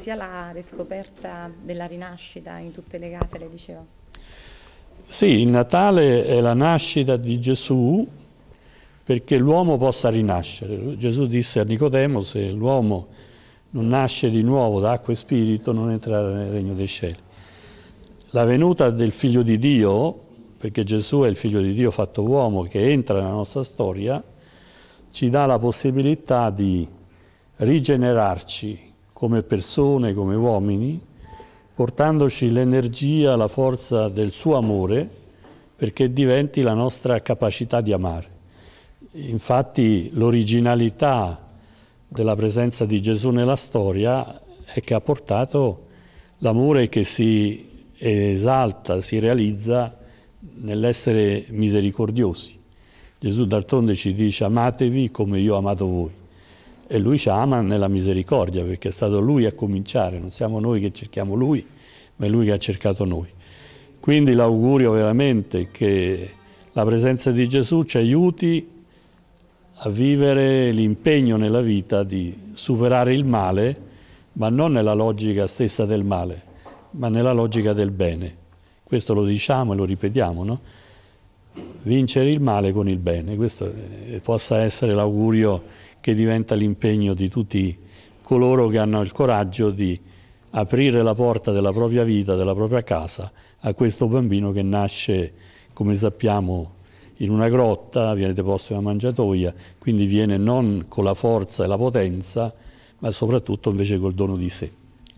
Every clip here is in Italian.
Sia la riscoperta della rinascita in tutte le case, le diceva? Sì, il Natale è la nascita di Gesù perché l'uomo possa rinascere. Gesù disse a Nicodemo se l'uomo non nasce di nuovo da acqua e spirito non entrerà nel regno dei cieli. La venuta del figlio di Dio, perché Gesù è il figlio di Dio fatto uomo che entra nella nostra storia, ci dà la possibilità di rigenerarci come persone, come uomini, portandoci l'energia, la forza del suo amore, perché diventi la nostra capacità di amare. Infatti l'originalità della presenza di Gesù nella storia è che ha portato l'amore che si esalta, si realizza nell'essere misericordiosi. Gesù d'altronde ci dice amatevi come io ho amato voi. E lui ci ama nella misericordia, perché è stato lui a cominciare, non siamo noi che cerchiamo lui, ma è lui che ha cercato noi. Quindi l'augurio veramente che la presenza di Gesù ci aiuti a vivere l'impegno nella vita di superare il male, ma non nella logica stessa del male, ma nella logica del bene. Questo lo diciamo e lo ripetiamo, no? vincere il male con il bene, questo eh, possa essere l'augurio che diventa l'impegno di tutti coloro che hanno il coraggio di aprire la porta della propria vita, della propria casa a questo bambino che nasce, come sappiamo, in una grotta, viene deposto in una mangiatoia, quindi viene non con la forza e la potenza, ma soprattutto invece col dono di sé.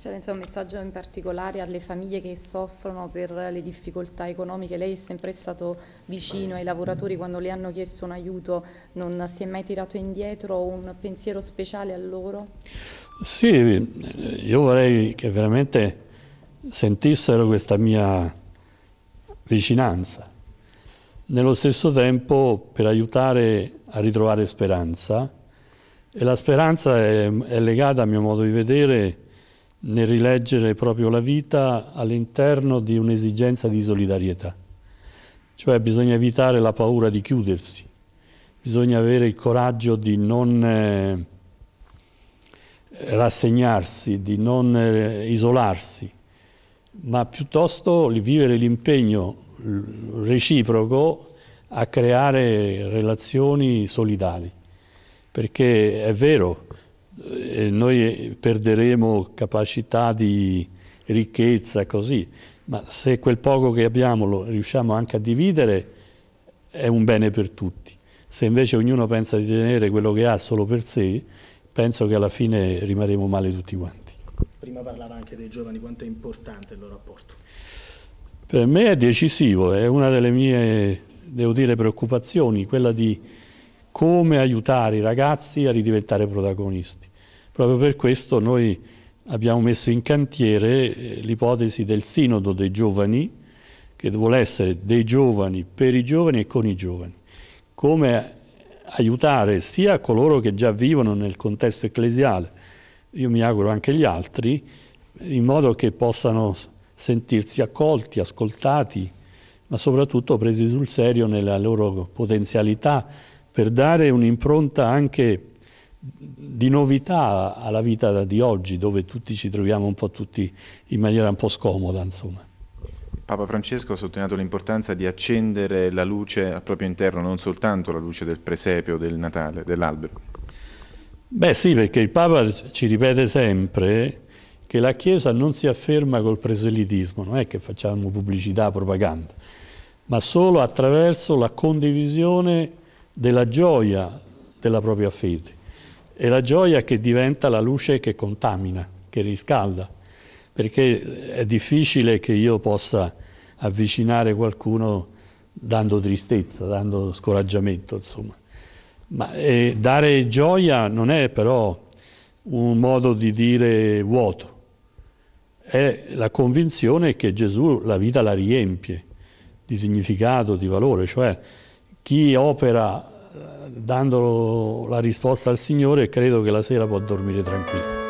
C'era un messaggio in particolare alle famiglie che soffrono per le difficoltà economiche. Lei è sempre stato vicino ai lavoratori quando le hanno chiesto un aiuto, non si è mai tirato indietro un pensiero speciale a loro? Sì, io vorrei che veramente sentissero questa mia vicinanza. Nello stesso tempo per aiutare a ritrovare speranza, e la speranza è, è legata a mio modo di vedere nel rileggere proprio la vita all'interno di un'esigenza di solidarietà. Cioè bisogna evitare la paura di chiudersi, bisogna avere il coraggio di non eh, rassegnarsi, di non eh, isolarsi, ma piuttosto vivere l'impegno reciproco a creare relazioni solidali. Perché è vero, eh, noi perderemo capacità di ricchezza così, ma se quel poco che abbiamo lo riusciamo anche a dividere è un bene per tutti. Se invece ognuno pensa di tenere quello che ha solo per sé, penso che alla fine rimarremo male tutti quanti. Prima parlava anche dei giovani, quanto è importante il loro apporto? Per me è decisivo, è una delle mie, devo dire, preoccupazioni, quella di come aiutare i ragazzi a ridiventare protagonisti. Proprio per questo noi abbiamo messo in cantiere eh, l'ipotesi del sinodo dei giovani, che vuole essere dei giovani, per i giovani e con i giovani. Come aiutare sia coloro che già vivono nel contesto ecclesiale, io mi auguro anche gli altri, in modo che possano sentirsi accolti, ascoltati, ma soprattutto presi sul serio nella loro potenzialità per dare un'impronta anche di novità alla vita di oggi, dove tutti ci troviamo un po' tutti in maniera un po' scomoda, insomma. Papa Francesco ha sottolineato l'importanza di accendere la luce al proprio interno, non soltanto la luce del presepio, del Natale, dell'albero. Beh sì, perché il Papa ci ripete sempre che la Chiesa non si afferma col preselitismo, non è che facciamo pubblicità, propaganda, ma solo attraverso la condivisione della gioia della propria fede. È la gioia che diventa la luce che contamina, che riscalda, perché è difficile che io possa avvicinare qualcuno dando tristezza, dando scoraggiamento, insomma. Ma eh, dare gioia non è però un modo di dire vuoto, è la convinzione che Gesù la vita la riempie di significato, di valore, cioè chi opera eh, dando la risposta al Signore credo che la sera può dormire tranquillo.